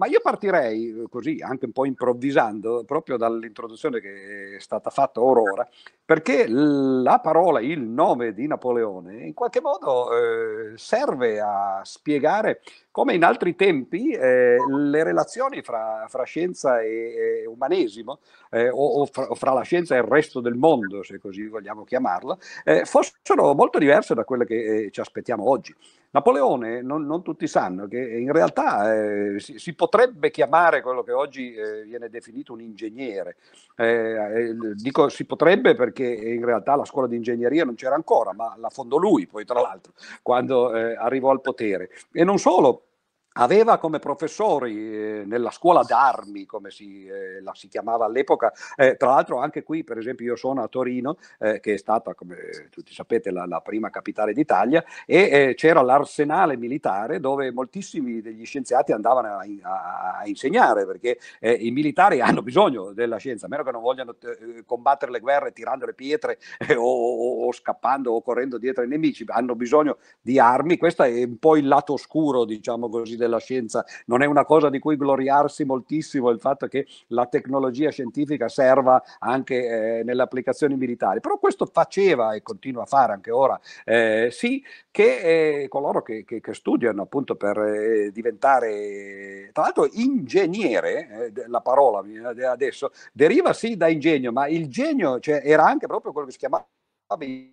ma io partirei uhm, così, anche un po' improvvisando, proprio dall'introduzione che è stata fatta Aurora, perché la parola, il nome di Napoleone, in qualche modo eh, serve a spiegare come in altri tempi, eh, le relazioni fra, fra scienza e, e umanesimo, eh, o, o fra, fra, la scienza e il resto del mondo, se così vogliamo chiamarla, eh, fossero molto diverse da quelle che eh, ci aspettiamo oggi. Napoleone, non, non, tutti sanno che in realtà eh, si, si, potrebbe chiamare quello che oggi eh, viene definito un ingegnere. Eh, eh dico si potrebbe perché in realtà la scuola di ingegneria non c'era ancora, ma la fondò lui poi tra l'altro quando eh, arrivò al potere. E non solo, aveva come professori eh, nella scuola d'armi, come si, eh, la si chiamava all'epoca, eh, tra l'altro anche qui, per esempio, io sono a Torino, eh, che è stata, come tutti sapete, la, la prima capitale d'Italia, e eh, c'era l'arsenale militare dove moltissimi degli scienziati andavano a, a, a insegnare, perché i militari hanno bisogno della scienza, a meno che non vogliano t- combattere le guerre tirando le pietre o, o, o, scappando o correndo dietro ai nemici, hanno bisogno di armi, questo è un po' il lato oscuro, diciamo così, della scienza, non è una cosa di cui gloriarsi moltissimo il fatto che la tecnologia scientifica serva anche eh, nelle applicazioni militari, però questo faceva e continua a fare anche ora eh, sì che eh, coloro che, che, che, studiano appunto per eh, diventare, tra l'altro ingegnere, eh, la parola adesso, deriva sì da ingegno, ma il genio cioè, era anche proprio quello che si chiamava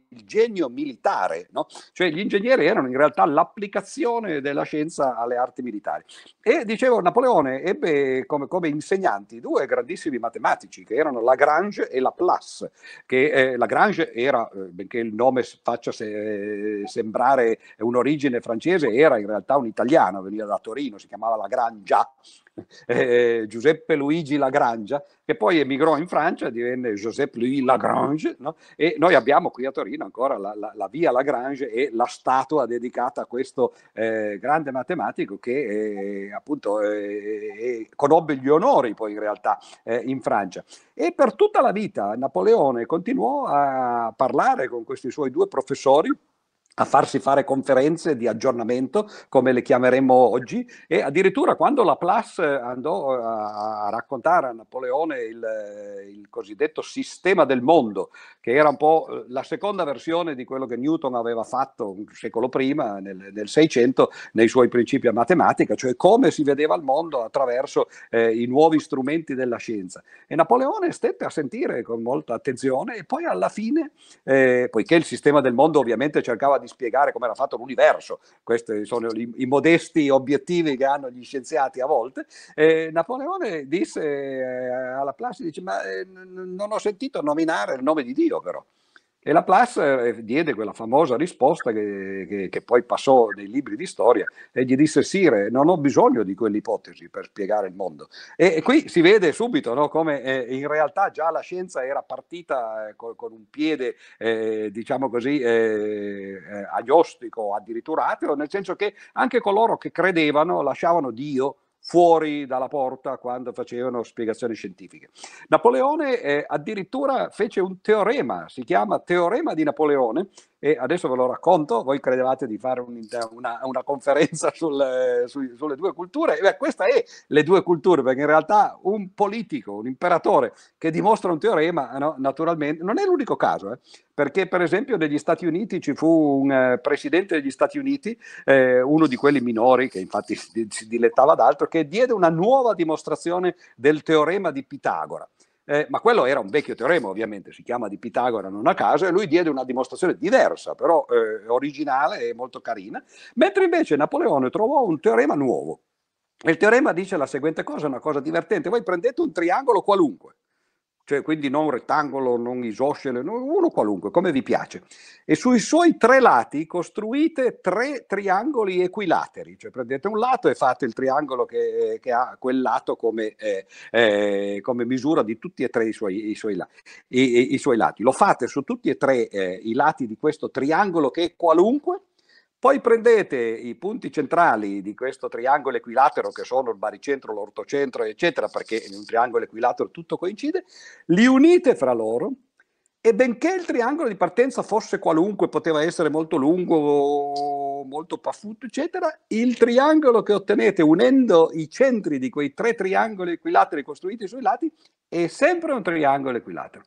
il genio militare, no? cioè gli ingegneri erano in realtà l'applicazione della scienza alle arti militari. E dicevo, Napoleone ebbe come, come insegnanti due grandissimi matematici che erano Lagrange e Laplace, che eh, Lagrange era, eh, benché il nome faccia se, eh, sembrare un'origine francese, era in realtà un italiano, veniva da Torino, si chiamava Lagrangia, eh, Giuseppe Luigi Lagrange, che poi emigrò in Francia, divenne Giuseppe Louis Lagrange, no? e noi abbiamo qui a Torino continua ancora la, la, la via Lagrange e la statua dedicata a questo eh, grande matematico che eh, appunto eh, eh, eh conobbe gli onori poi in realtà eh, in Francia. E per tutta la vita Napoleone continuò a parlare con questi suoi due professori a farsi fare conferenze di aggiornamento, come le chiameremo oggi, e addirittura quando Laplace eh, andò eh, a, raccontare a Napoleone il, eh, il, cosiddetto sistema del mondo, che era un po' la seconda versione di quello che Newton aveva fatto un secolo prima, nel, nel 600, nei suoi principi a matematica, cioè come si vedeva il mondo attraverso eh, i nuovi strumenti della scienza. E Napoleone stette a sentire con molta attenzione e poi alla fine, eh, poiché il sistema del mondo ovviamente cercava di di spiegare come era fatto l'universo, questi sono i, i modesti obiettivi che hanno gli scienziati a volte, eh, Napoleone disse eh, alla Plassi, dice, ma eh, non ho sentito nominare il nome di Dio però. E Laplace eh, diede quella famosa risposta che, che, che, poi passò nei libri di storia e gli disse Sire, non ho bisogno di quell'ipotesi per spiegare il mondo. E, e qui si vede subito no, come eh, in realtà già la scienza era partita eh, con, con, un piede, eh, diciamo così, eh, eh, agnostico, addirittura ateo, nel senso che anche coloro che credevano lasciavano Dio fuori dalla porta quando facevano spiegazioni scientifiche. Napoleone eh, addirittura fece un teorema, si chiama Teorema di Napoleone, e adesso ve lo racconto, voi credevate di fare un, una, una, conferenza sul, su, sulle due culture, Beh, questa è le due culture, perché in realtà un politico, un imperatore che dimostra un teorema, eh, no, naturalmente, non è l'unico caso, eh, perché per esempio negli Stati Uniti ci fu un eh, presidente degli Stati Uniti, eh, uno di quelli minori che infatti si, si dilettava d'altro, che diede una nuova dimostrazione del teorema di Pitagora. Eh, ma quello era un vecchio teorema, ovviamente, si chiama di Pitagora non a caso, e lui diede una dimostrazione diversa, però eh, originale e molto carina, mentre invece Napoleone trovò un teorema nuovo. Il teorema dice la seguente cosa, una cosa divertente, voi prendete un triangolo qualunque, cioè quindi non rettangolo, non isoscele, uno qualunque, come vi piace. E sui suoi tre lati costruite tre triangoli equilateri, cioè prendete un lato e fate il triangolo che, che ha quel lato come, eh, eh, come, misura di tutti e tre i suoi, i, suoi, i, i suoi lati. Lo fate su tutti e tre eh, i lati di questo triangolo che è qualunque, poi prendete i punti centrali di questo triangolo equilatero che sono il baricentro, l'ortocentro, eccetera, perché in un triangolo equilatero tutto coincide, li unite fra loro e benché il triangolo di partenza fosse qualunque, poteva essere molto lungo, molto paffuto, eccetera, il triangolo che ottenete unendo i centri di quei tre triangoli equilateri costruiti sui lati è sempre un triangolo equilatero.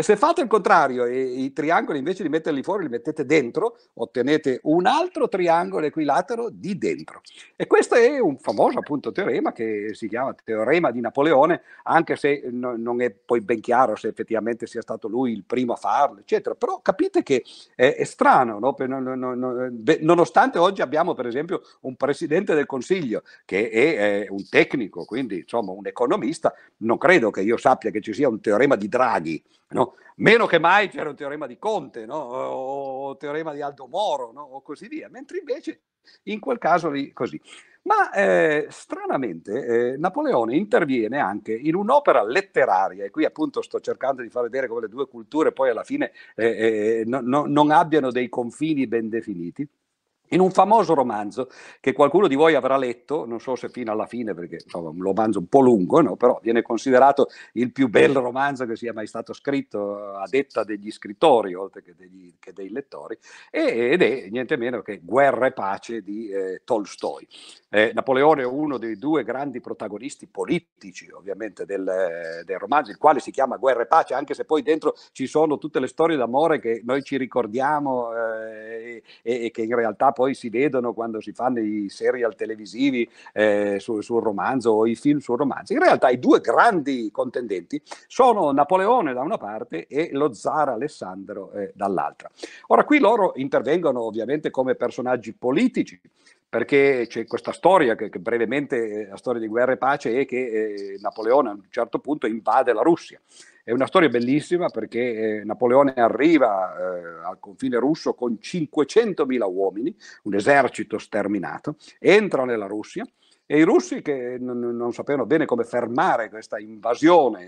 E se fate il contrario, e i triangoli invece di metterli fuori li mettete dentro, ottenete un altro triangolo equilatero di dentro. E questo è un famoso appunto teorema che si chiama teorema di Napoleone, anche se no, non è poi ben chiaro se effettivamente sia stato lui il primo a farlo, eccetera. Però capite che è, è strano, no? Per, no, nonostante oggi abbiamo per esempio un presidente del Consiglio che è, è un tecnico, quindi insomma un economista, non credo che io sappia che ci sia un teorema di Draghi No? meno che mai c'era un teorema di Conte, no? o, teorema di Aldo Moro, no? o così via, mentre invece in quel caso lì così. Ma eh, stranamente eh, Napoleone interviene anche in un'opera letteraria, e qui appunto sto cercando di far vedere come le due culture poi alla fine eh, eh no, no, non abbiano dei confini ben definiti, in un famoso romanzo che qualcuno di voi avrà letto, non so se fino alla fine, perché insomma, un romanzo un po' lungo, no? però viene considerato il più bel romanzo che sia mai stato scritto a detta degli scrittori, oltre che, degli, che dei lettori, ed è niente meno che Guerra e pace di eh, Tolstoi. Eh, Napoleone è uno dei due grandi protagonisti politici, ovviamente, del, del romanzo, il quale si chiama Guerra e pace, anche se poi dentro ci sono tutte le storie d'amore che noi ci ricordiamo eh, e, e che in realtà poi si vedono quando si fanno i serial televisivi eh, sul, sul romanzo o i film sul romanzo. In realtà i due grandi contendenti sono Napoleone da una parte e lo zar Alessandro eh, dall'altra. Ora qui loro intervengono ovviamente come personaggi politici, perché c'è questa storia che, che brevemente eh, la storia di guerra e pace è che eh, Napoleone a un certo punto invade la Russia è una storia bellissima perché eh, Napoleone arriva eh, al confine russo con 500.000 uomini, un esercito sterminato, entra nella Russia, e i russi, che n- non sapevano bene come fermare questa invasione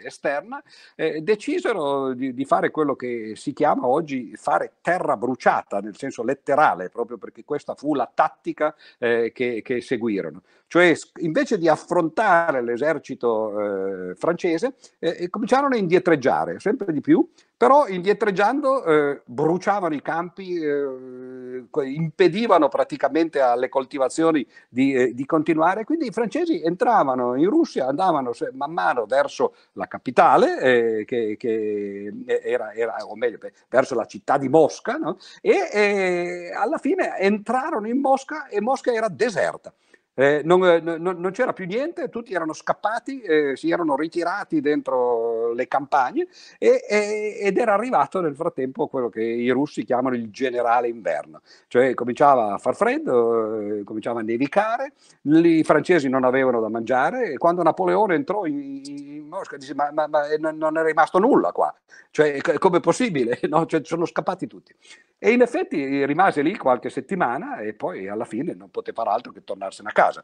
eh, esterna, eh, decisero di, di, fare quello che si chiama oggi fare terra bruciata, nel senso letterale, proprio perché questa fu la tattica eh, che, che seguirono cioè invece di affrontare l'esercito eh, francese, eh, eh, cominciarono a indietreggiare sempre di più, però indietreggiando eh, bruciavano i campi, eh, impedivano praticamente alle coltivazioni di, di, continuare. Quindi i francesi entravano in Russia, andavano man mano verso la capitale, eh, che, che eh, era, era, o meglio, verso la città di Mosca, no? e, e eh, alla fine entrarono in Mosca e Mosca era deserta. Eh, non, eh, non, non, c'era più niente, tutti erano scappati, eh, si erano ritirati dentro le campagne e, e, ed era arrivato nel frattempo quello che i russi chiamano il generale inverno, cioè cominciava a far freddo, eh, cominciava a nevicare, i francesi non avevano da mangiare e quando Napoleone entrò in, in Mosca disse ma, ma, ma eh, non, è rimasto nulla qua, cioè eh, com'è possibile? No? Cioè, sono scappati tutti. E in effetti rimase lì qualche settimana e poi alla fine non poteva far altro che tornarsene a casa casa.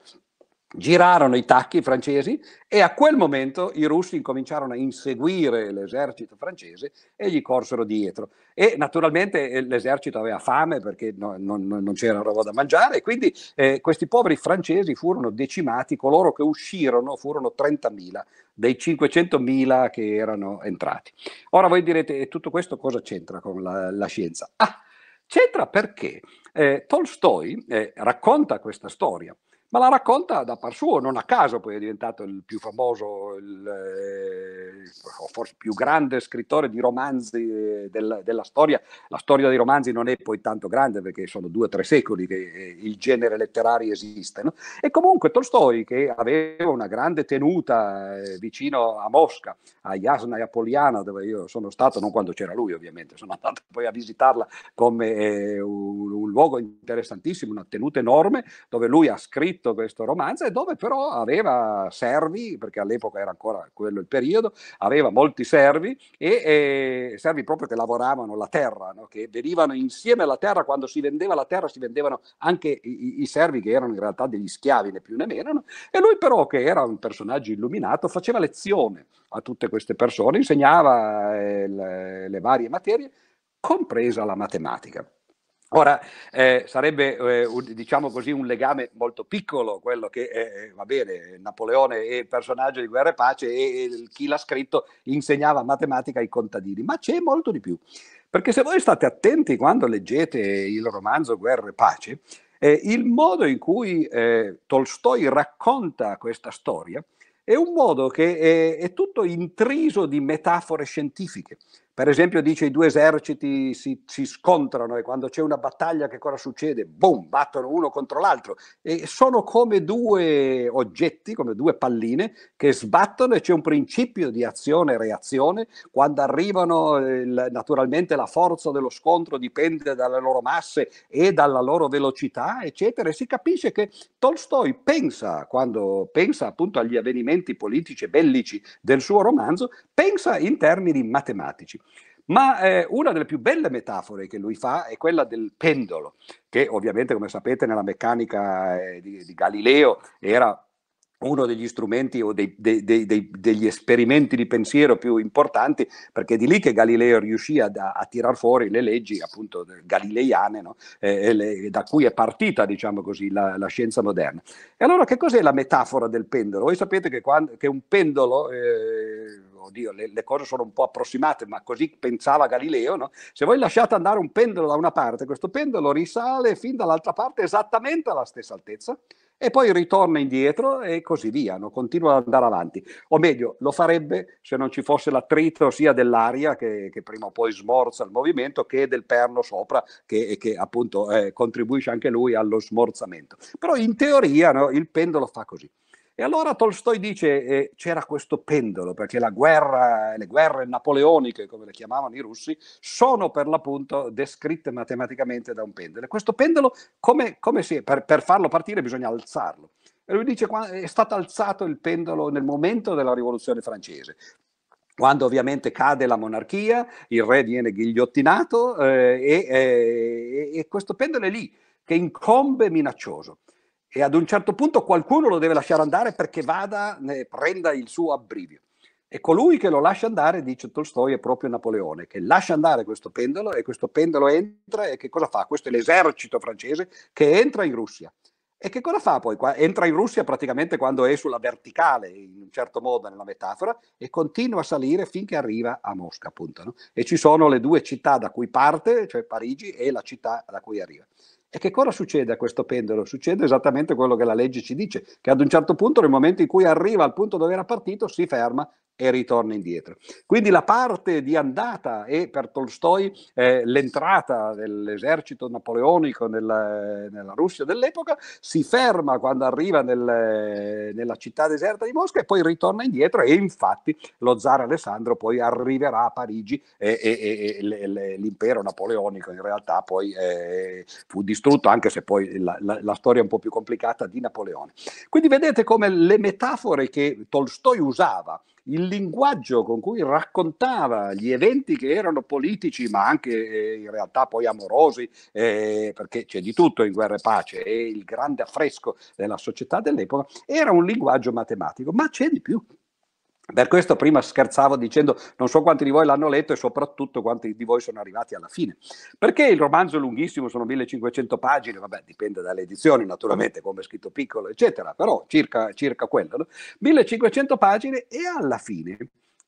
Girarono i tacchi francesi e a quel momento i russi incominciarono a inseguire l'esercito francese e gli corsero dietro. E naturalmente eh, l'esercito aveva fame perché no, non, non, c'era roba da mangiare e quindi eh, questi poveri francesi furono decimati, coloro che uscirono furono 30.000 dei 500.000 che erano entrati. Ora voi direte, tutto questo cosa c'entra con la, la scienza? Ah, c'entra perché eh, Tolstoi eh, racconta questa storia ma la racconta da par suo, non a caso poi è diventato il più famoso, il, eh, forse più grande scrittore di romanzi eh, del, della storia. La storia dei romanzi non è poi tanto grande perché sono due o tre secoli che eh, il genere letterario esiste. No? E comunque Tolstoi, che aveva una grande tenuta eh, vicino a Mosca, a Jasna e a Poliana, dove io sono stato, non quando c'era lui ovviamente, sono andato poi a visitarla come eh, un, un luogo interessantissimo, una tenuta enorme, dove lui ha scritto scritto questo romanzo e dove però aveva servi, perché all'epoca era ancora quello il periodo, aveva molti servi e eh, servi proprio che lavoravano la terra, no? che venivano insieme alla terra, quando si vendeva la terra si vendevano anche i, i, servi che erano in realtà degli schiavi, né più né meno, no? e lui però che era un personaggio illuminato faceva lezione a tutte queste persone, insegnava eh, le, le varie materie, compresa la matematica. Ora, eh, sarebbe eh, un, diciamo così, un legame molto piccolo quello che, eh, eh va bene, Napoleone è personaggio di guerra e pace e, e chi l'ha scritto insegnava matematica ai contadini, ma c'è molto di più. Perché se voi state attenti quando leggete il romanzo Guerra e pace, eh, il modo in cui eh, Tolstoi racconta questa storia è un modo che è, è tutto intriso di metafore scientifiche. Per esempio dice i due eserciti si, si scontrano e quando c'è una battaglia che cosa succede? Boom, battono uno contro l'altro e sono come due oggetti, come due palline che sbattono e c'è un principio di azione e reazione. Quando arrivano naturalmente la forza dello scontro dipende dalle loro masse e dalla loro velocità, eccetera, e si capisce che Tolstoi pensa, quando pensa appunto agli avvenimenti politici e bellici del suo romanzo, pensa in termini matematici. Ma eh, una delle più belle metafore che lui fa è quella del pendolo, che ovviamente, come sapete, nella meccanica eh, di, di Galileo era uno degli strumenti o dei, dei, dei, degli esperimenti di pensiero più importanti, perché è di lì che Galileo riuscì a, a tirar fuori le leggi appunto galileiane, no? eh, le, da cui è partita, diciamo così, la, la, scienza moderna. E allora che cos'è la metafora del pendolo? Voi sapete che, quando, che un pendolo... Eh, oddio, le, le, cose sono un po' approssimate, ma così pensava Galileo, no? se voi lasciate andare un pendolo da una parte, questo pendolo risale fin dall'altra parte esattamente alla stessa altezza, e poi ritorna indietro e così via, no? continua ad andare avanti. O meglio, lo farebbe se non ci fosse l'attrito sia dell'aria che, che prima o poi smorza il movimento che del perno sopra che, che appunto eh, contribuisce anche lui allo smorzamento. Però in teoria no, il pendolo fa così. E allora Tolstoi dice eh, c'era questo pendolo, perché la guerra, le guerre napoleoniche, come le chiamavano i russi, sono per l'appunto descritte matematicamente da un pendolo. Questo pendolo, come, come si, per, per farlo partire bisogna alzarlo. E lui dice che è stato alzato il pendolo nel momento della rivoluzione francese, quando ovviamente cade la monarchia, il re viene ghigliottinato eh, e, eh, e, e questo pendolo è lì che incombe minaccioso e ad un certo punto qualcuno lo deve lasciare andare perché vada, ne prenda il suo abbrivio. E colui che lo lascia andare, dice Tolstoi, è proprio Napoleone, che lascia andare questo pendolo e questo pendolo entra e che cosa fa? Questo è l'esercito francese che entra in Russia. E che cosa fa poi? Entra in Russia praticamente quando è sulla verticale, in un certo modo nella metafora, e continua a salire finché arriva a Mosca, appunto. No? E ci sono le due città da cui parte, cioè Parigi, e la città da cui arriva. E che cosa succede a questo pendolo? Succede esattamente quello che la legge ci dice, che ad un certo punto, nel momento in cui arriva al punto dove era partito, si ferma e ritorna indietro. Quindi la parte di andata è per Tolstoi eh, l'entrata dell'esercito napoleonico nella, nella, Russia dell'epoca, si ferma quando arriva nel, nella città deserta di Mosca e poi ritorna indietro e infatti lo zar Alessandro poi arriverà a Parigi e, e, e l'impero napoleonico in realtà poi eh, fu distrutto, anche se poi la, la, la storia è un po' più complicata di Napoleone. Quindi vedete come le metafore che Tolstoi usava il linguaggio con cui raccontava gli eventi che erano politici, ma anche eh, in realtà poi amorosi, eh, perché c'è di tutto in guerra e pace, e il grande affresco della società dell'epoca, era un linguaggio matematico, ma c'è di più. Per questo prima scherzavo dicendo non so quanti di voi l'hanno letto e soprattutto quanti di voi sono arrivati alla fine. Perché il romanzo è lunghissimo, sono 1500 pagine, vabbè dipende dalle edizioni naturalmente, come è scritto piccolo eccetera, però circa, circa quello, no? 1500 pagine e alla fine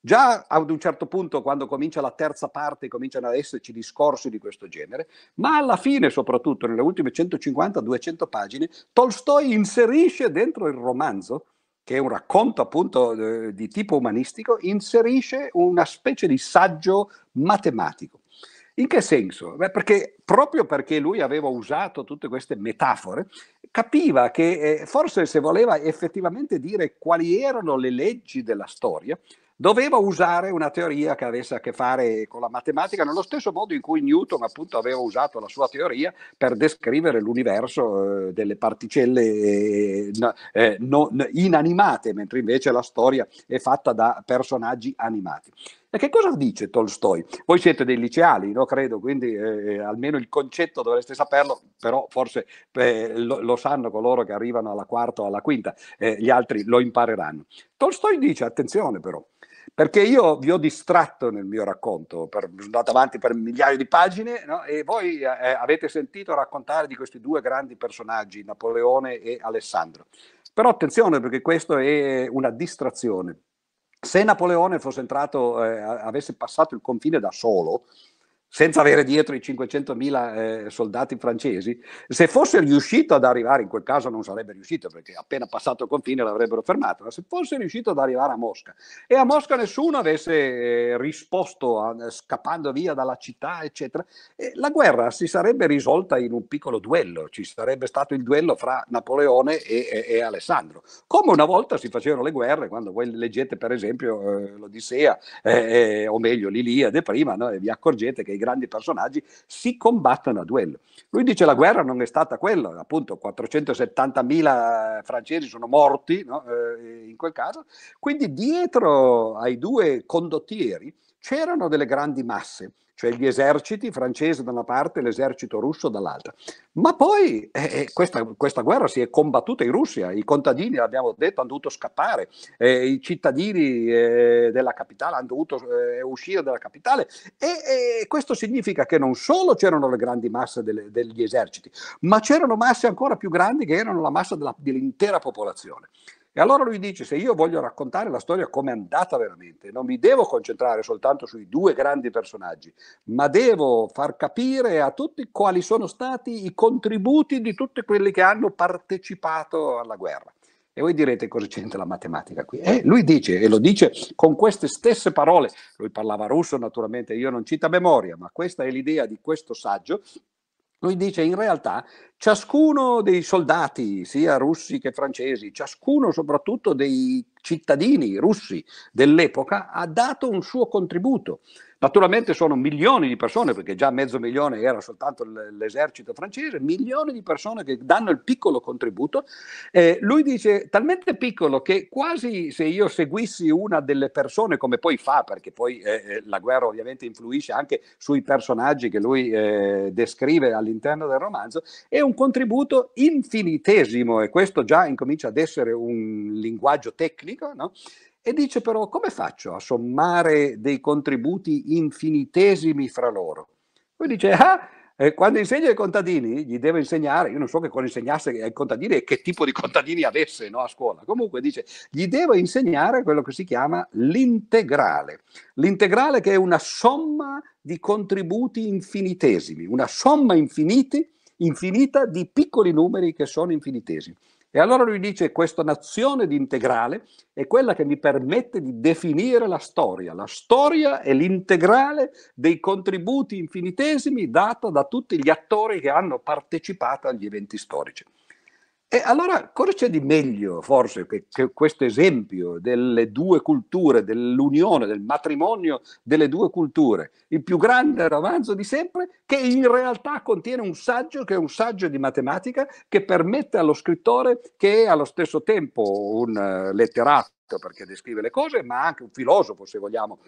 Già ad un certo punto, quando comincia la terza parte, cominciano ad esserci discorsi di questo genere, ma alla fine, soprattutto nelle ultime 150-200 pagine, Tolstoi inserisce dentro il romanzo che è un racconto appunto eh, di tipo umanistico, inserisce una specie di saggio matematico. In che senso? Beh, perché proprio perché lui aveva usato tutte queste metafore, capiva che eh, forse se voleva effettivamente dire quali erano le leggi della storia, doveva usare una teoria che avesse a che fare con la matematica, nello stesso modo in cui Newton appunto aveva usato la sua teoria per descrivere l'universo eh, delle particelle eh, eh, non, inanimate, mentre invece la storia è fatta da personaggi animati. E che cosa dice Tolstoi? Voi siete dei liceali, no? credo, quindi eh, eh, almeno il concetto dovreste saperlo, però forse eh, lo, lo, sanno coloro che arrivano alla quarta o alla quinta, eh, gli altri lo impareranno. Tolstoi dice, attenzione però, perché io vi ho distratto nel mio racconto, per, sono andato avanti per migliaia di pagine no? e voi eh, eh avete sentito raccontare di questi due grandi personaggi, Napoleone e Alessandro. Però attenzione perché questa è una distrazione. Se Napoleone fosse entrato, eh, avesse passato il confine da solo, senza avere dietro i 500.000 eh, soldati francesi, se fosse riuscito ad arrivare, in quel caso non sarebbe riuscito perché appena passato il confine l'avrebbero fermato, ma se fosse riuscito ad arrivare a Mosca e a Mosca nessuno avesse eh, risposto a, scappando via dalla città, eccetera, eh, la guerra si sarebbe risolta in un piccolo duello, ci sarebbe stato il duello fra Napoleone e, e, e Alessandro, come una volta si facevano le guerre, quando voi leggete per esempio eh, l'Odissea, eh, eh, o meglio l'Iliade prima, no? e vi accorgete che grandi personaggi, si combattono a duello. Lui dice la guerra non è stata quella, appunto 470.000 francesi sono morti no? eh, in quel caso, quindi dietro ai due condottieri c'erano delle grandi masse, cioè gli eserciti francesi da una parte e l'esercito russo dall'altra. Ma poi eh, eh, questa, questa, guerra si è combattuta in Russia, i contadini, l'abbiamo detto, hanno dovuto scappare, eh, i cittadini eh, della capitale hanno dovuto eh, uscire dalla capitale e, questo significa che non solo c'erano le grandi masse delle, degli eserciti, ma c'erano masse ancora più grandi che erano la massa della, dell'intera popolazione. E allora lui dice, se io voglio raccontare la storia come è andata veramente, non mi devo concentrare soltanto sui due grandi personaggi, ma devo far capire a tutti quali sono stati i contributi di tutti quelli che hanno partecipato alla guerra. E voi direte cosa c'entra la matematica qui? Eh, lui dice, e lo dice con queste stesse parole, lui parlava russo naturalmente, io non cito a memoria, ma questa è l'idea di questo saggio lui dice in realtà ciascuno dei soldati, sia russi che francesi, ciascuno soprattutto dei cittadini russi dell'epoca ha dato un suo contributo Naturalmente sono milioni di persone, perché già mezzo milione era soltanto l'esercito francese, milioni di persone che danno il piccolo contributo. Eh, lui dice talmente piccolo che quasi se io seguissi una delle persone, come poi fa, perché poi eh, eh la guerra ovviamente influisce anche sui personaggi che lui eh, descrive all'interno del romanzo, è un contributo infinitesimo e questo già incomincia ad essere un linguaggio tecnico, no? E dice però come faccio a sommare dei contributi infinitesimi fra loro? Lui dice, ah, eh, quando insegna ai contadini, gli devo insegnare, io non so che cosa insegnasse ai contadini e che tipo di contadini avesse no, a scuola, comunque dice, gli devo insegnare quello che si chiama l'integrale. L'integrale che è una somma di contributi infinitesimi, una somma infiniti infinita di piccoli numeri che sono infinitesi. E allora lui dice questa nazione di integrale è quella che mi permette di definire la storia. La storia è l'integrale dei contributi infinitesimi data da tutti gli attori che hanno partecipato agli eventi storici. E allora cosa c'è di meglio forse che, che questo esempio delle due culture, dell'unione, del matrimonio delle due culture, il più grande romanzo di sempre, che in realtà contiene un saggio che è un saggio di matematica che permette allo scrittore che è allo stesso tempo un eh, letterato perché descrive le cose, ma anche un filosofo se vogliamo,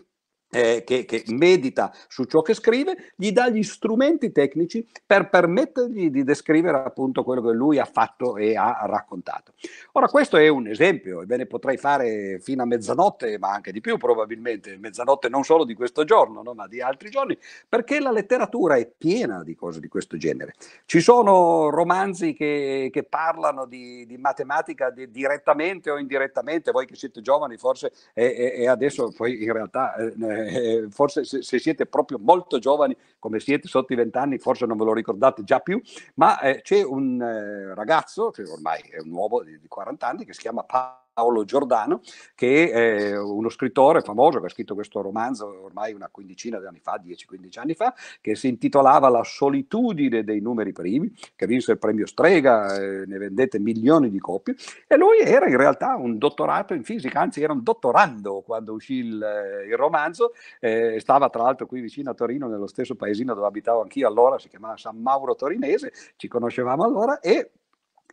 eh, che, che, medita su ciò che scrive, gli dà gli strumenti tecnici per permettergli di descrivere appunto quello che lui ha fatto e ha raccontato. Ora questo è un esempio, e ve ne potrei fare fino a mezzanotte, ma anche di più probabilmente, mezzanotte non solo di questo giorno, no, ma di altri giorni, perché la letteratura è piena di cose di questo genere. Ci sono romanzi che, che parlano di, di matematica di, direttamente o indirettamente, voi che siete giovani forse e, eh, eh, adesso poi in realtà eh, eh, forse se, se, siete proprio molto giovani come siete sotto i vent'anni forse non ve lo ricordate già più, ma eh, c'è un eh, ragazzo, che cioè ormai è un uomo di, di 40 anni, che si chiama Paolo Paolo Giordano, che è uno scrittore famoso che ha scritto questo romanzo ormai una quindicina di anni fa, 10-15 anni fa, che si intitolava La solitudine dei numeri primi, che vinse il premio Strega, eh, ne vendette milioni di copie, e lui era in realtà un dottorato in fisica, anzi era un dottorando quando uscì il, eh, il romanzo, eh, stava tra l'altro qui vicino a Torino, nello stesso paesino dove abitavo anch'io allora, si chiamava San Mauro Torinese, ci conoscevamo allora e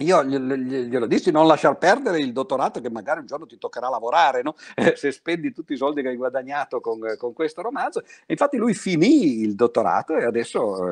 io glielo dissi, non lasciar perdere il dottorato che magari un giorno ti toccherà lavorare, no? Eh, se spendi tutti i soldi che hai guadagnato con, con, questo romanzo. infatti lui finì il dottorato e adesso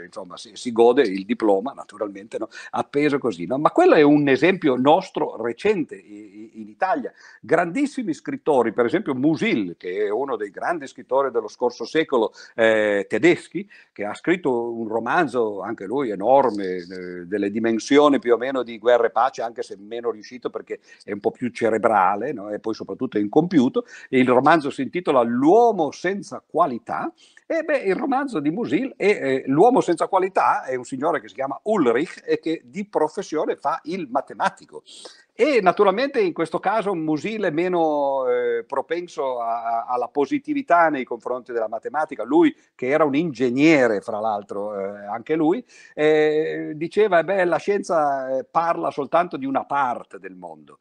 eh, insomma, si, si, gode il diploma, naturalmente, no? appeso così. No? Ma quello è un esempio nostro recente in, in Italia. Grandissimi scrittori, per esempio Musil, che è uno dei grandi scrittori dello scorso secolo eh, tedeschi, che ha scritto un romanzo, anche lui enorme, eh, delle dimensioni più o meno meno di guerra e pace, anche se meno riuscito perché è un po' più cerebrale no? e poi soprattutto è incompiuto. Il romanzo si intitola L'uomo senza qualità. E beh, il romanzo di Musil è eh, L'uomo senza qualità, è un signore che si chiama Ulrich e che di professione fa il matematico. E naturalmente in questo caso un Musile meno eh, propenso a, a, alla positività nei confronti della matematica, lui che era un ingegnere fra l'altro eh, anche lui, eh, diceva eh beh la scienza eh, parla soltanto di una parte del mondo,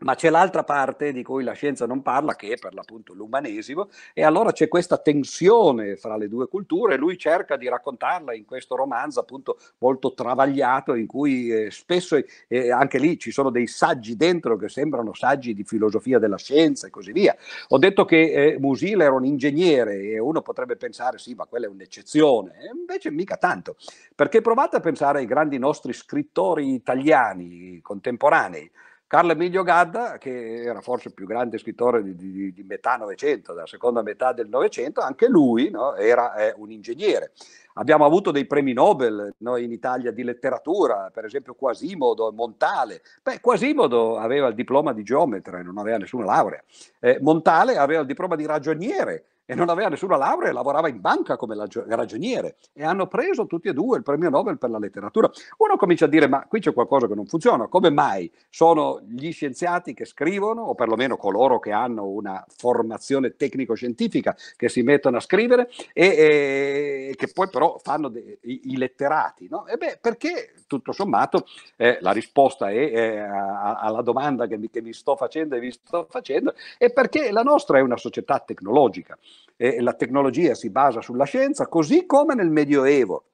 ma c'è l'altra parte di cui la scienza non parla, che è per l'appunto l'umanesimo, e allora c'è questa tensione fra le due culture, lui cerca di raccontarla in questo romanzo appunto molto travagliato, in cui eh, spesso eh, anche lì ci sono dei saggi dentro che sembrano saggi di filosofia della scienza e così via. Ho detto che eh, Musil era un ingegnere e uno potrebbe pensare sì, ma quella è un'eccezione, e invece mica tanto, perché provate a pensare ai grandi nostri scrittori italiani contemporanei Carlo Emilio Gadda, che era forse il più grande scrittore di, di, di metà Novecento, della seconda metà del Novecento, anche lui no, era eh, un ingegnere. Abbiamo avuto dei premi Nobel no, in Italia di letteratura, per esempio Quasimodo, Montale. Beh, Quasimodo aveva il diploma di geometra e non aveva nessuna laurea. Eh, Montale aveva il diploma di ragioniere e non aveva nessuna laurea e lavorava in banca come ragioniere e hanno preso tutti e due il premio Nobel per la letteratura. Uno comincia a dire ma qui c'è qualcosa che non funziona, come mai sono gli scienziati che scrivono o perlomeno coloro che hanno una formazione tecnico-scientifica che si mettono a scrivere e, e che poi però fanno de, i, i, letterati? No? E beh, perché tutto sommato eh, la risposta è, eh, alla domanda che mi, che mi sto facendo e vi sto facendo è perché la nostra è una società tecnologica e la tecnologia si basa sulla scienza, così come nel Medioevo.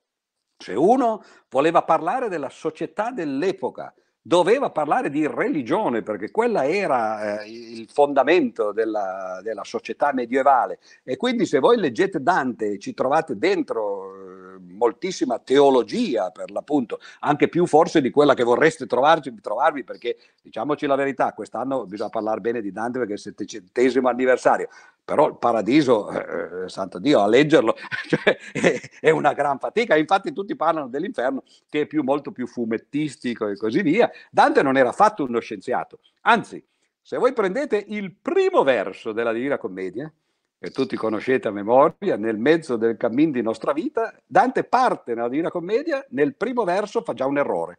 Se uno voleva parlare della società dell'epoca, doveva parlare di religione, perché quella era eh, il fondamento della, della, società medievale. E quindi se voi leggete Dante ci trovate dentro eh, moltissima teologia, per l'appunto, anche più forse di quella che vorreste trovarci, trovarvi, perché diciamoci la verità, quest'anno bisogna parlare bene di Dante perché è il settecentesimo anniversario, però il paradiso, eh, eh, santo Dio, a leggerlo cioè, è, è, una gran fatica, infatti tutti parlano dell'inferno che è più, molto più fumettistico e così via. Dante non era affatto uno scienziato, anzi, se voi prendete il primo verso della Divina Commedia, che tutti conoscete a memoria, nel mezzo del cammin di nostra vita, Dante parte nella Divina Commedia, nel primo verso fa già un errore.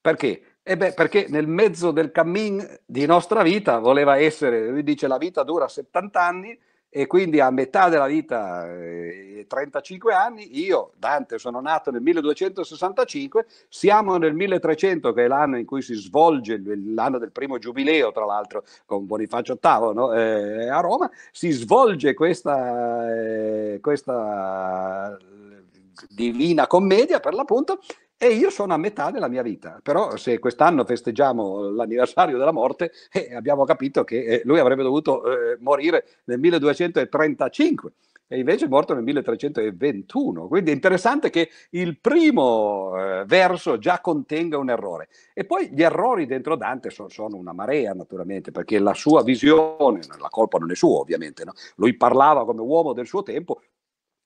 Perché? E eh beh, perché nel mezzo del cammin di nostra vita voleva essere, lui dice la vita dura 70 anni e quindi a metà della vita, eh, 35 anni, io, Dante, sono nato nel 1265, siamo nel 1300 che è l'anno in cui si svolge l'anno del primo giubileo, tra l'altro con Bonifacio VIII no? eh, a Roma, si svolge questa, eh, questa eh, divina commedia per l'appunto e io sono a metà della mia vita, però se quest'anno festeggiamo l'anniversario della morte, eh, abbiamo capito che eh, lui avrebbe dovuto eh, morire nel 1235 e invece è morto nel 1321. Quindi è interessante che il primo eh, verso già contenga un errore. E poi gli errori dentro Dante so, sono una marea, naturalmente, perché la sua visione, la colpa non è sua ovviamente, no? lui parlava come uomo del suo tempo,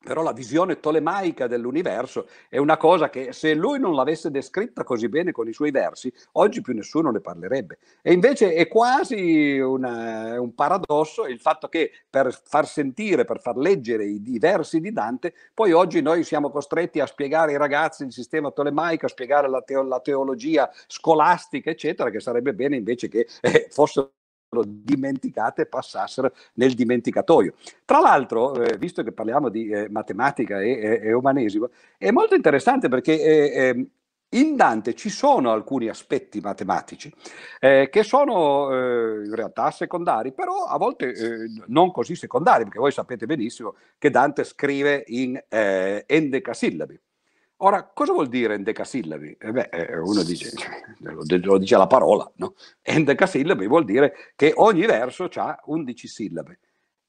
però la visione tolemaica dell'universo è una cosa che se lui non l'avesse descritta così bene con i suoi versi, oggi più nessuno ne parlerebbe. E invece è quasi una, un paradosso il fatto che per far sentire, per far leggere i, i versi di Dante, poi oggi noi siamo costretti a spiegare ai ragazzi il sistema tolemaico, a spiegare la, teo, la teologia scolastica, eccetera, che sarebbe bene invece che eh, fossero dimenticate passassero nel dimenticatoio. Tra l'altro, eh, visto che parliamo di eh, matematica e, e, e, umanesimo, è molto interessante perché eh, ehm, in Dante ci sono alcuni aspetti matematici eh, che sono eh, in realtà secondari, però a volte eh, non così secondari, perché voi sapete benissimo che Dante scrive in eh, endecasillabi. Ora, cosa vuol dire endecasillabi? Eh beh, eh, uno dice, cioè, lo dice la parola, no? Endecasillabi vuol dire che ogni verso ha 11 sillabe.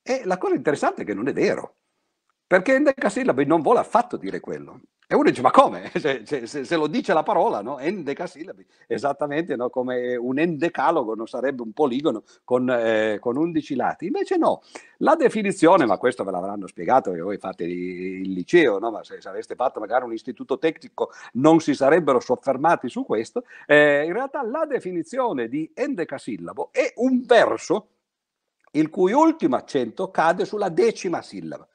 E la cosa interessante è che non è vero, perché endecasillabi non vuole affatto dire quello. E uno dice, ma come? Cioè, se, se, se lo dice la parola, no? Endecasillabi, esattamente no? come un endecalogo, non sarebbe un poligono con, eh, con 11 lati. Invece no, la definizione, ma questo ve l'avranno spiegato, perché voi fate il liceo, no? ma se, se aveste fatto magari un istituto tecnico non si sarebbero soffermati su questo, eh, in realtà la definizione di endecasillabo è un verso il cui ultimo accento cade sulla decima sillaba.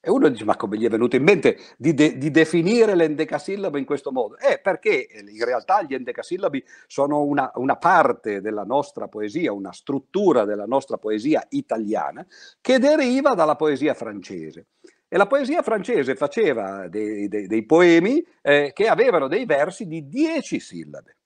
E uno dice, ma come gli è venuto in mente di, de- di definire l'endecasillabo in questo modo? Eh, perché eh, in realtà gli endecasillabi sono una, una, parte della nostra poesia, una struttura della nostra poesia italiana che deriva dalla poesia francese. E la poesia francese faceva dei, dei, dei poemi eh, che avevano dei versi di dieci sillabe.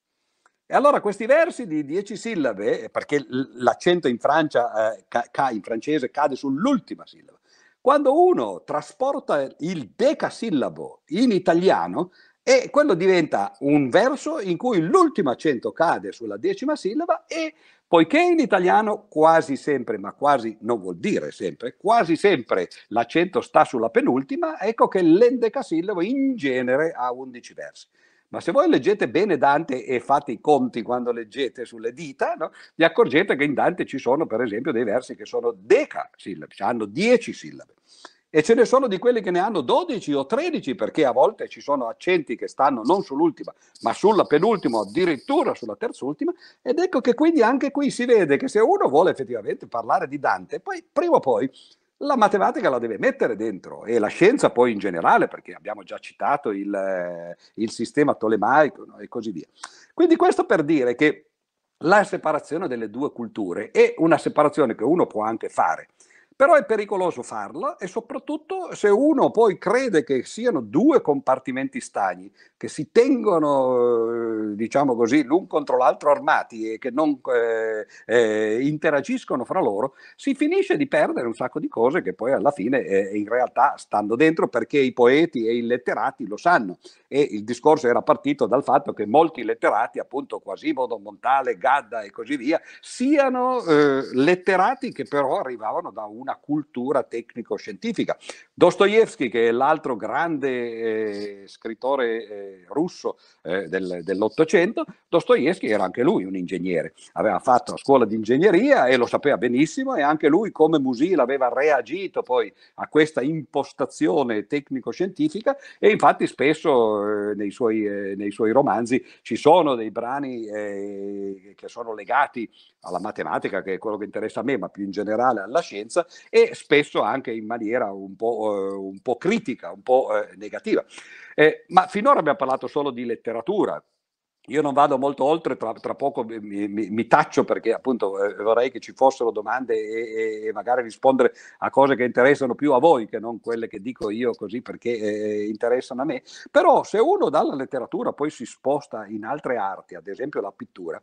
E allora questi versi di dieci sillabe, eh, perché l'accento in, Francia, eh, ca- in francese cade sull'ultima sillaba, quando uno trasporta il decasillabo in italiano, e quello diventa un verso in cui l'ultimo accento cade sulla decima sillaba e poiché in italiano quasi sempre, ma quasi non vuol dire sempre, quasi sempre l'accento sta sulla penultima, ecco che l'endecasillabo in genere ha 11 versi. Ma se voi leggete bene Dante e fate i conti quando leggete sulle dita, no? vi accorgete che in Dante ci sono, per esempio, dei versi che sono decasillabi, cioè hanno dieci sillabe. E ce ne sono di quelli che ne hanno 12 o 13, perché a volte ci sono accenti che stanno non sull'ultima, ma sulla penultima, addirittura sulla terzultima. Ed ecco che quindi anche qui si vede che se uno vuole effettivamente parlare di Dante, poi prima o poi la matematica la deve mettere dentro e la scienza poi in generale, perché abbiamo già citato il, eh, il sistema tolemaico no? e così via. Quindi questo per dire che la separazione delle due culture è una separazione che uno può anche fare però è pericoloso farla e soprattutto se uno poi crede che siano due compartimenti stagni che si tengono, eh, diciamo così, l'un contro l'altro armati e che non eh, eh, interagiscono fra loro, si finisce di perdere un sacco di cose che poi alla fine eh, in realtà stanno dentro perché i poeti e i letterati lo sanno. E il discorso era partito dal fatto che molti letterati, appunto Quasimodo, Montale, Gadda e così via, siano eh, letterati che però arrivavano da una cultura tecnico-scientifica. Dostoevsky, che è l'altro grande eh, scrittore eh, russo eh, del, dell'Ottocento, Dostoevsky era anche lui un ingegnere, aveva fatto la scuola di ingegneria e lo sapeva benissimo e anche lui come Musil aveva reagito poi a questa impostazione tecnico-scientifica e infatti spesso eh, nei suoi, eh, nei, suoi, romanzi ci sono dei brani eh, che sono legati alla matematica, che è quello che interessa a me, ma più in generale alla scienza, e spesso anche in maniera un po' po', eh, un po critica, un po' eh, negativa. Eh, ma finora abbiamo parlato solo di letteratura, io non vado molto oltre, tra, tra poco mi, mi, mi, taccio perché appunto eh, vorrei che ci fossero domande e, e, magari rispondere a cose che interessano più a voi che non quelle che dico io così perché eh, interessano a me. Però se uno dalla letteratura poi si sposta in altre arti, ad esempio la pittura,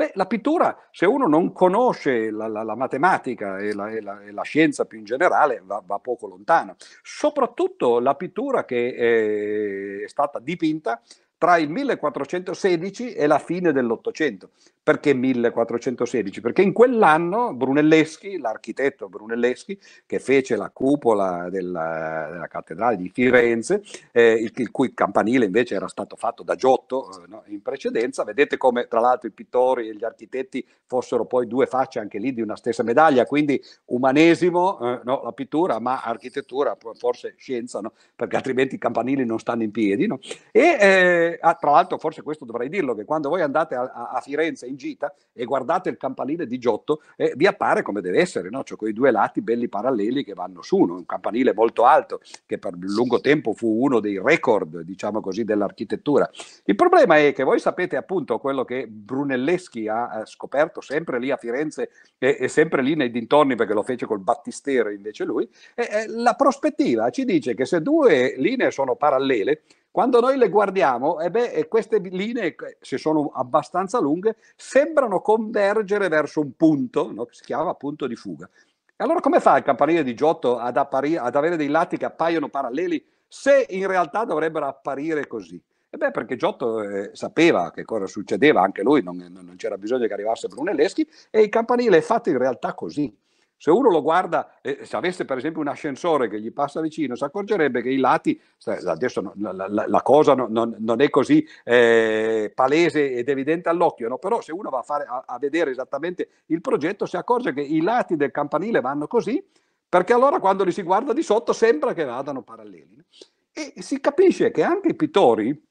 Beh, la pittura, se uno non conosce la, la, la matematica e la, e, e la, scienza più in generale, va, va, poco lontano. Soprattutto la pittura che è stata dipinta tra il 1416 e la fine dell'Ottocento. Perché 1416? Perché in quell'anno Brunelleschi, l'architetto Brunelleschi, che fece la cupola della, della cattedrale di Firenze, eh, il, il, cui campanile invece era stato fatto da Giotto eh, no, in precedenza, vedete come tra l'altro i pittori e gli architetti fossero poi due facce anche lì di una stessa medaglia, quindi umanesimo, eh, no, la pittura, ma architettura, forse scienza, no? perché altrimenti i campanili non stanno in piedi. E, eh, ah, tra l'altro forse questo dovrei dirlo, che quando voi andate a, a Firenze in gita e guardate il campanile di Giotto, eh, vi appare come deve essere, no? cioè quei due lati belli paralleli che vanno su, no? un campanile molto alto che per lungo tempo fu uno dei record, diciamo così, dell'architettura. Il problema è che voi sapete appunto quello che Brunelleschi ha eh, scoperto sempre lì a Firenze e, e sempre lì nei dintorni perché lo fece col battistero invece lui, e, e la prospettiva ci dice che se due linee sono parallele, quando noi le guardiamo, eh beh, eh, queste linee, eh, se sono abbastanza lunghe, sembrano convergere verso un punto, no? si chiama punto di fuga. E Allora come fa il campanile di Giotto ad, apparire, ad avere dei lati che appaiono paralleli se in realtà dovrebbero apparire così? E eh beh, perché Giotto eh, sapeva che cosa succedeva, anche lui non, non c'era bisogno che arrivasse Brunelleschi, e il campanile è fatto in realtà così. Se uno lo guarda, eh, se avesse per esempio un ascensore che gli passa vicino, si accorgerebbe che i lati, adesso la, la, la cosa non, non, non, è così eh, palese ed evidente all'occhio, no? però se uno va a, fare, a, a vedere esattamente il progetto si accorge che i lati del campanile vanno così, perché allora quando li si guarda di sotto sembra che vadano paralleli. E si capisce che anche i pittori,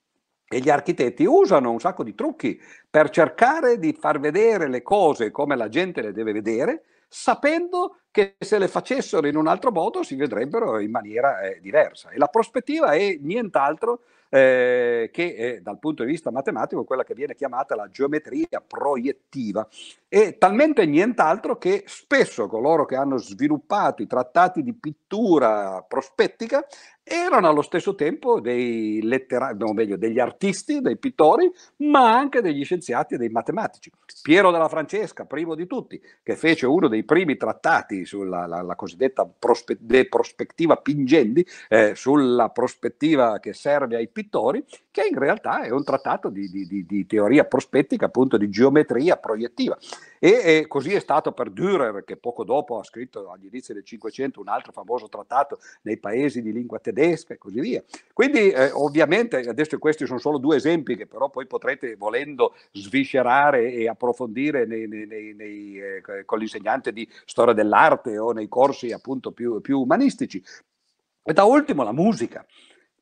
e gli architetti usano un sacco di trucchi per cercare di far vedere le cose come la gente le deve vedere sapendo che se le facessero in un altro modo si vedrebbero in maniera eh, diversa. E la prospettiva è nient'altro eh, che eh, dal punto di vista matematico quella che viene chiamata la geometria proiettiva. È talmente nient'altro che spesso coloro che hanno sviluppato i trattati di pittura prospettica erano allo stesso tempo dei letterari, o meglio, degli artisti, dei pittori, ma anche degli scienziati e dei matematici. Piero della Francesca, primo di tutti, che fece uno dei primi trattati sulla la, la cosiddetta prospe- prospettiva Pingendi, eh, sulla prospettiva che serve ai pittori che in realtà è un trattato di, di, di, di teoria prospettica, appunto di geometria proiettiva. E, e, così è stato per Dürer, che poco dopo ha scritto agli inizi del Cinquecento un altro famoso trattato nei paesi di lingua tedesca e così via. Quindi eh, ovviamente, adesso questi sono solo due esempi che però poi potrete volendo sviscerare e approfondire nei, nei, nei, eh, con l'insegnante di storia dell'arte o nei corsi appunto più, più umanistici. E da ultimo la musica.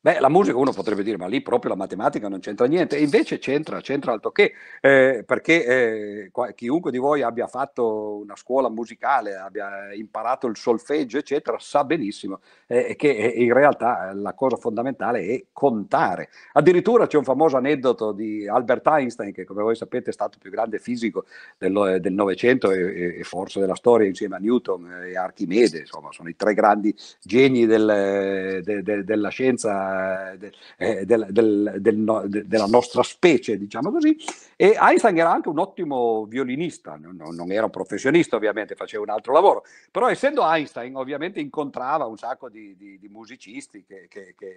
Beh, la musica uno potrebbe dire, ma lì proprio la matematica non c'entra niente, e invece c'entra, c'entra altro che, eh, perché eh, qua, chiunque di voi abbia fatto una scuola musicale, abbia imparato il solfeggio, eccetera, sa benissimo eh, eh che eh, in realtà eh, la cosa fondamentale è contare. Addirittura c'è un famoso aneddoto di Albert Einstein, che come voi sapete è stato il più grande fisico del, del Novecento e, e, forse della storia, insieme a Newton e Archimede, insomma, sono i tre grandi geni del, de, de, della scienza della, eh, del, del, del, della nostra specie, diciamo così. E Einstein era anche un ottimo violinista, non, non, era un professionista ovviamente, faceva un altro lavoro, però essendo Einstein ovviamente incontrava un sacco di, di, di musicisti che, che, che,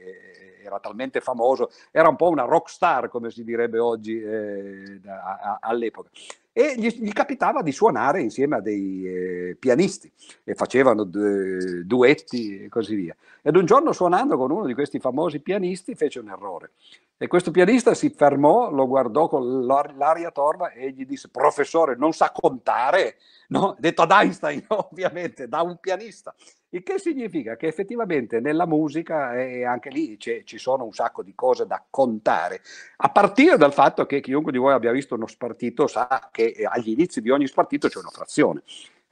era talmente famoso, era un po' una rock star come si direbbe oggi eh, a, a, all'epoca e gli, gli, capitava di suonare insieme a dei eh, pianisti e facevano d- duetti e così via. Ed un giorno suonando con uno di questi famosi pianisti fece un errore e questo pianista si fermò, lo guardò con l'ar- l'aria torva e gli disse professore non sa contare, no? detto ad Einstein ovviamente, da un pianista. Il che significa che effettivamente nella musica e anche lì ci sono un sacco di cose da contare, a partire dal fatto che chiunque di voi abbia visto uno spartito sa che eh, agli inizi di ogni spartito c'è una frazione.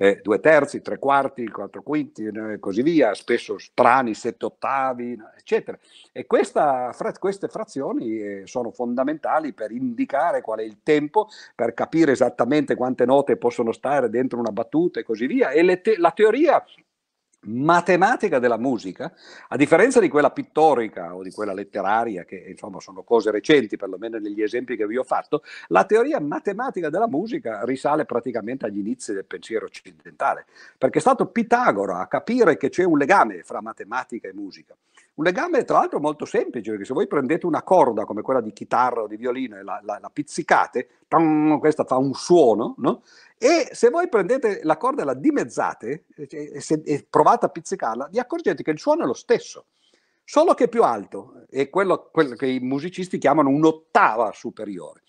Eh, due terzi, tre quarti, quattro quinti eh, e eh, così via, spesso strani, sette ottavi, eccetera. E questa, fra, queste frazioni eh, sono fondamentali per indicare qual è il tempo, per capire esattamente quante note possono stare dentro una battuta e così via. E te- la teoria matematica della musica, a differenza di quella pittorica o di quella letteraria, che insomma sono cose recenti, perlomeno negli esempi che vi ho fatto, la teoria matematica della musica risale praticamente agli inizi del pensiero occidentale, perché è stato Pitagora a capire che c'è un legame fra matematica e musica. Un legame tra l'altro molto semplice, perché se voi prendete una corda come quella di chitarra o di violino e la, la, la pizzicate, tam, questa fa un suono, no? E se voi prendete la corda e la dimezzate e, se, e provate a pizzicarla, vi accorgete che il suono è lo stesso solo che più alto, è quello, quello, che i musicisti chiamano un'ottava superiore.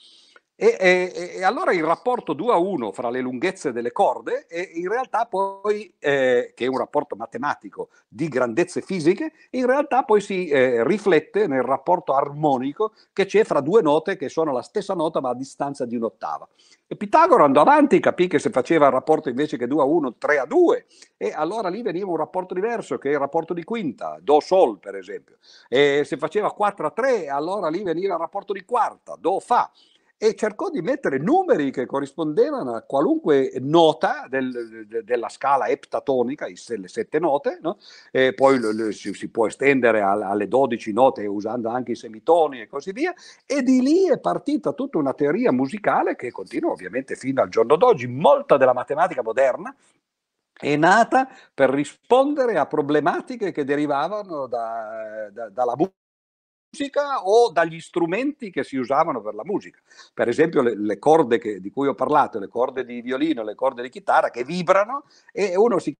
E, e, e, allora il rapporto 2 a 1 fra le lunghezze delle corde è in realtà poi, eh, che è un rapporto matematico di grandezze fisiche, in realtà poi si eh, riflette nel rapporto armonico che c'è fra due note che sono la stessa nota ma a distanza di un'ottava. E Pitagora andò avanti, capì che se faceva il rapporto invece che 2 a 1, 3 a 2, e allora lì veniva un rapporto diverso che è il rapporto di quinta, Do Sol per esempio. E se faceva 4 a 3, allora lì veniva il rapporto di quarta, Do Fa e cercò di mettere numeri che corrispondevano a qualunque nota del, de, della scala eptatonica, le sette note, no? e poi le, le, si, si, può estendere al, alle dodici note usando anche i semitoni e così via, e di lì è partita tutta una teoria musicale che continua ovviamente fino al giorno d'oggi, molta della matematica moderna è nata per rispondere a problematiche che derivavano da, da, dalla musica o dagli strumenti che si usavano per la musica. Per esempio le, le corde che, di cui ho parlato, le corde di violino, le corde di chitarra che vibrano e uno si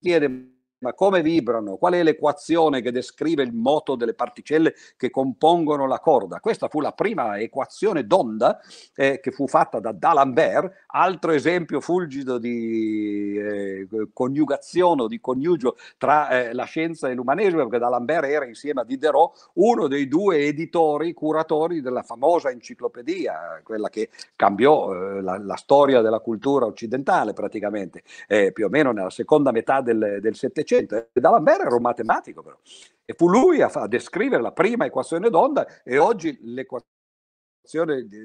chiede ma come vibrano, qual è l'equazione che descrive il moto delle particelle che compongono la corda. Questa fu la prima equazione d'onda eh, che fu fatta da D'Alembert, altro esempio fulgido di eh, coniugazione o di coniugio tra eh, la scienza e l'umanesimo, perché D'Alembert era insieme a Diderot uno dei due editori, curatori della famosa enciclopedia, quella che cambiò eh, la, la, storia della cultura occidentale praticamente, eh, più o meno nella seconda metà del Settecento Settecento. E D'Alembert era un matematico, però. E fu lui a, a descrivere la prima equazione d'onda e oggi l'equazione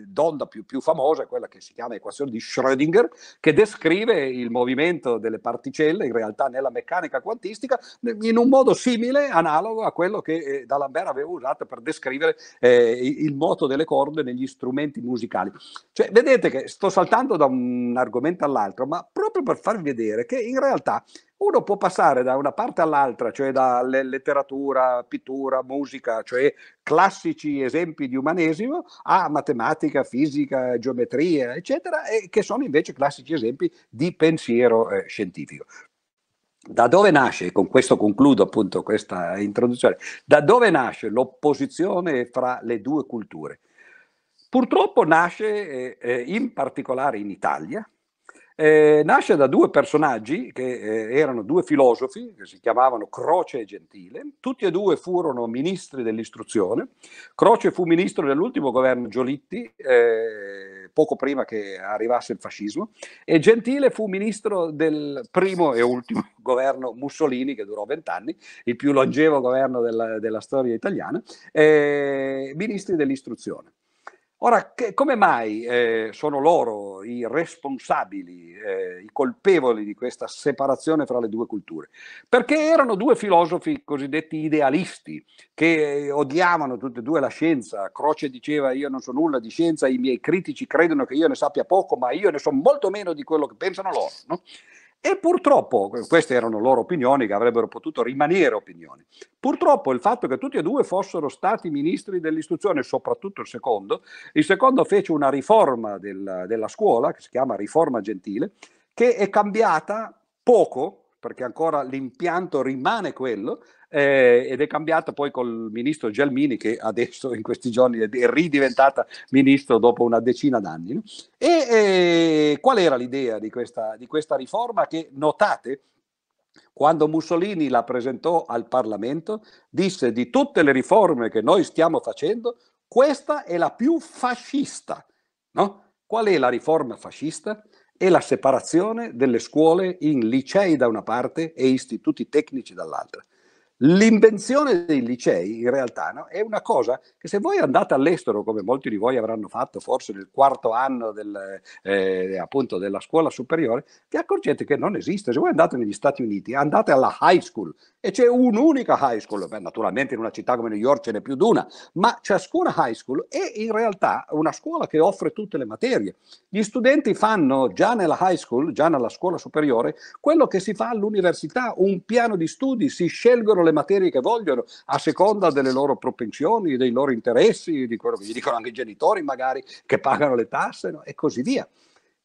d'onda più, più, famosa è quella che si chiama equazione di Schrödinger, che descrive il movimento delle particelle, in realtà nella meccanica quantistica, in un modo simile, analogo a quello che eh, D'Alembert aveva usato per descrivere eh, il moto delle corde negli strumenti musicali. Cioè, vedete che sto saltando da un argomento all'altro, ma proprio per farvi vedere che in realtà uno può passare da una parte all'altra, cioè da letteratura, pittura, musica, cioè classici esempi di umanesimo, a matematica, fisica, geometria, eccetera, e che sono invece classici esempi di pensiero eh, scientifico. Da dove nasce, e con questo concludo appunto questa introduzione, da dove nasce l'opposizione fra le due culture? Purtroppo nasce eh, eh in particolare in Italia, eh, nasce da due personaggi che eh, erano due filosofi che si chiamavano Croce e Gentile, tutti e due furono ministri dell'istruzione. Croce fu ministro dell'ultimo governo Giolitti, eh, poco prima che arrivasse il fascismo, e Gentile fu ministro del primo e ultimo governo Mussolini, che durò vent'anni, il più longevo governo della, della storia italiana, eh, ministri dell'istruzione. Ora, che, come mai eh, sono loro i responsabili, eh, i colpevoli di questa separazione fra le due culture? Perché erano due filosofi cosiddetti idealisti, che odiavano tutte e due la scienza. Croce diceva io non so nulla di scienza, i miei critici credono che io ne sappia poco, ma io ne so molto meno di quello che pensano loro. No? E purtroppo, queste erano loro opinioni che avrebbero potuto rimanere opinioni, purtroppo il fatto che tutti e due fossero stati ministri dell'istruzione, soprattutto il secondo, il secondo fece una riforma del, della scuola, che si chiama riforma gentile, che è cambiata poco, perché ancora l'impianto rimane quello, eh, ed è cambiata poi col ministro Gelmini che adesso in questi giorni è ridiventata ministro dopo una decina d'anni. No? E eh, qual era l'idea di questa, di questa riforma che notate quando Mussolini la presentò al Parlamento, disse di tutte le riforme che noi stiamo facendo, questa è la più fascista. No? Qual è la riforma fascista? È la separazione delle scuole in licei da una parte e istituti tecnici dall'altra. L'invenzione dei licei in realtà no, è una cosa che se voi andate all'estero, come molti di voi avranno fatto forse nel quarto anno del, eh, appunto della scuola superiore, vi accorgete che non esiste. Se voi andate negli Stati Uniti, andate alla high school e c'è un'unica high school, Beh, naturalmente in una città come New York ce n'è più di una, ma ciascuna high school è in realtà una scuola che offre tutte le materie. Gli studenti fanno già nella high school, già nella scuola superiore, quello che si fa all'università, un piano di studi, si scelgono le materie che vogliono, a seconda delle loro propensioni, dei loro interessi, di quello che gli dicono anche i genitori magari, che pagano le tasse no? e così via.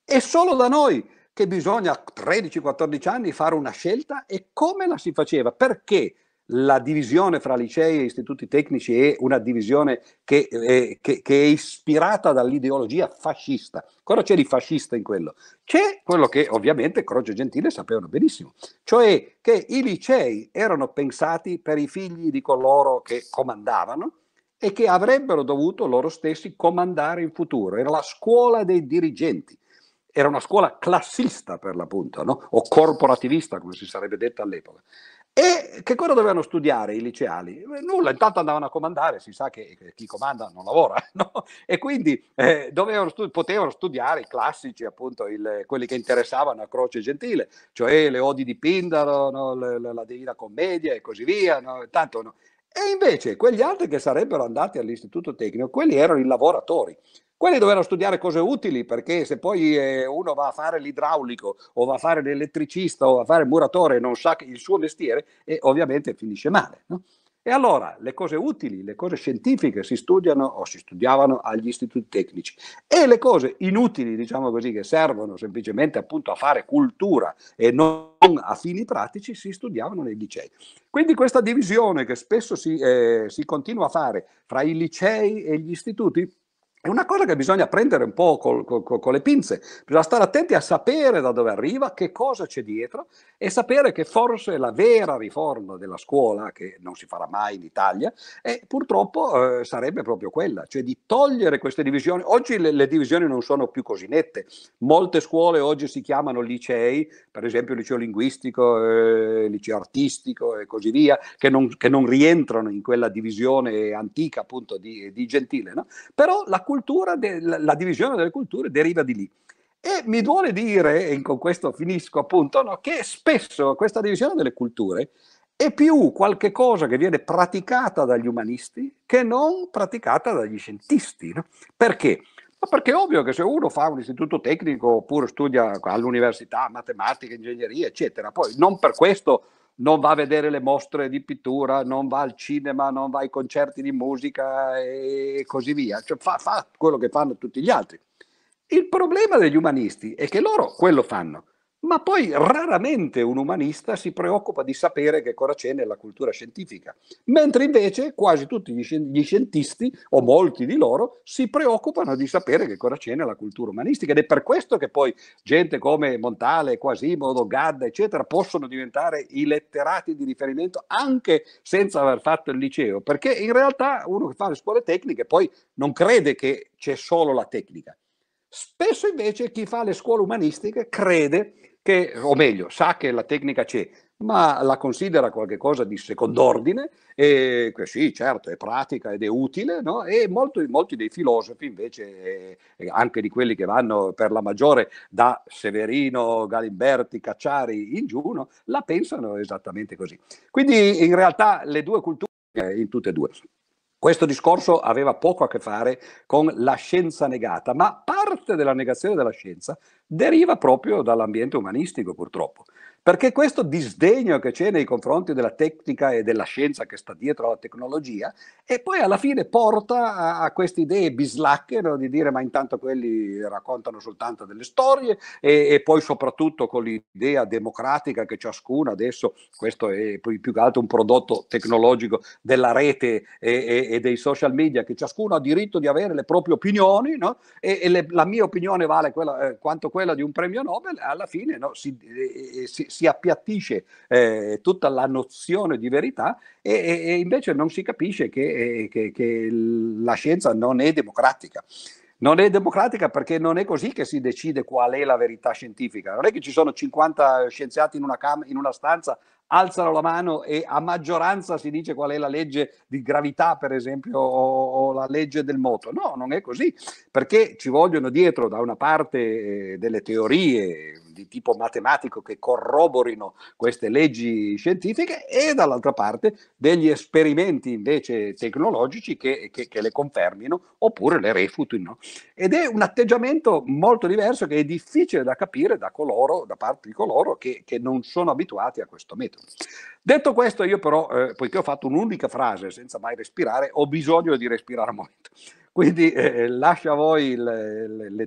È solo da noi che bisogna a 13-14 anni fare una scelta e come la si faceva? Perché la divisione fra licei e istituti tecnici è una divisione che, eh, che, che, è ispirata dall'ideologia fascista. Cosa c'è di fascista in quello? C'è quello che ovviamente Croce e Gentile sapevano benissimo, cioè che i licei erano pensati per i figli di coloro che comandavano e che avrebbero dovuto loro stessi comandare in futuro. Era la scuola dei dirigenti era una scuola classista per l'appunto, no? o corporativista come si sarebbe detto all'epoca. E che cosa dovevano studiare i liceali? Nulla, intanto andavano a comandare, si sa che chi comanda non lavora, no? e quindi eh, studi- potevano studiare i classici, appunto il, quelli che interessavano a Croce Gentile, cioè le Odi di Pindaro, no? la, la, la, Divina Commedia e così via. No? Tanto, e invece quegli altri che sarebbero andati all'istituto tecnico, quelli erano i lavoratori. Quelli dovevano studiare cose utili perché se poi eh, uno va a fare l'idraulico o va a fare l'elettricista o va a fare il muratore e non sa il suo mestiere, e eh, ovviamente finisce male. No? E allora le cose utili, le cose scientifiche si studiano o si studiavano agli istituti tecnici e le cose inutili, diciamo così, che servono semplicemente appunto a fare cultura e non a fini pratici si studiavano nei licei. Quindi questa divisione che spesso si, eh, si continua a fare fra i licei e gli istituti è una cosa che bisogna prendere un po' col, col, col, con le pinze, bisogna stare attenti a sapere da dove arriva, che cosa c'è dietro e sapere che forse la vera riforma della scuola, che non si farà mai in Italia, è, purtroppo eh, sarebbe proprio quella, cioè di togliere queste divisioni. Oggi le, le, divisioni non sono più così nette, molte scuole oggi si chiamano licei, per esempio liceo linguistico, eh, liceo artistico e così via, che non, che non, rientrano in quella divisione antica appunto di, di Gentile. No? Però la cultura, de, la, divisione delle culture deriva di lì. E mi duole dire, e con questo finisco appunto, no, che spesso questa divisione delle culture è più qualcosa che viene praticata dagli umanisti che non praticata dagli scientisti. No? Perché? Ma perché è ovvio che se uno fa un istituto tecnico oppure studia all'università matematica, ingegneria, eccetera, poi non per questo non va a vedere le mostre di pittura, non va al cinema, non va ai concerti di musica e così via. Cioè, fa, fa quello che fanno tutti gli altri. Il problema degli umanisti è che loro quello fanno ma poi raramente un umanista si preoccupa di sapere che cosa c'è nella cultura scientifica, mentre invece quasi tutti gli, scientisti, o molti di loro, si preoccupano di sapere che cosa c'è nella cultura umanistica ed è per questo che poi gente come Montale, Quasimodo, Gadda, eccetera, possono diventare i letterati di riferimento anche senza aver fatto il liceo, perché in realtà uno che fa le scuole tecniche poi non crede che c'è solo la tecnica Spesso invece chi fa le scuole umanistiche crede che, o meglio, sa che la tecnica c'è, ma la considera qualcosa di second'ordine, e sì, certo, è pratica ed è utile, no? e molti, molti, dei filosofi invece, eh, eh, anche di quelli che vanno per la maggiore da Severino, Galimberti, Cacciari in giù, no? la pensano esattamente così. Quindi in realtà le due culture, eh, in tutte e due. Questo discorso aveva poco a che fare con la scienza negata, ma parte della negazione della scienza deriva proprio dall'ambiente umanistico, purtroppo. Perché questo disdegno che c'è nei confronti della tecnica e della scienza che sta dietro alla tecnologia, e poi alla fine porta a, a queste idee bislacche no? di dire ma intanto quelli raccontano soltanto delle storie e, e poi soprattutto con l'idea democratica che ciascuno adesso, questo è più che altro un prodotto tecnologico della rete e, e, e dei social media, che ciascuno ha diritto di avere le proprie opinioni no? e, le, la mia opinione vale quella, eh, quanto quella di un premio Nobel, alla fine no? si, eh, eh si si appiattisce eh, tutta la nozione di verità e, e invece non si capisce che, eh, che, che la scienza non è democratica. Non è democratica perché non è così che si decide qual è la verità scientifica. Non è che ci sono 50 scienziati in una, cam- in una stanza alzano la mano e a maggioranza si dice qual è la legge di gravità, per esempio, o, o la legge del moto. No, non è così, perché ci vogliono dietro da una parte eh, delle teorie di tipo matematico che corroborino queste leggi scientifiche e dall'altra parte degli esperimenti invece tecnologici che, che, che le confermino oppure le refutino. Ed è un atteggiamento molto diverso che è difficile da capire da, coloro, da parte di coloro che, che non sono abituati a questo metodo capito. Detto questo, io però, eh, poiché ho fatto un'unica frase senza mai respirare, ho bisogno di respirare molto. Quindi eh, eh, lascio a voi le, le, le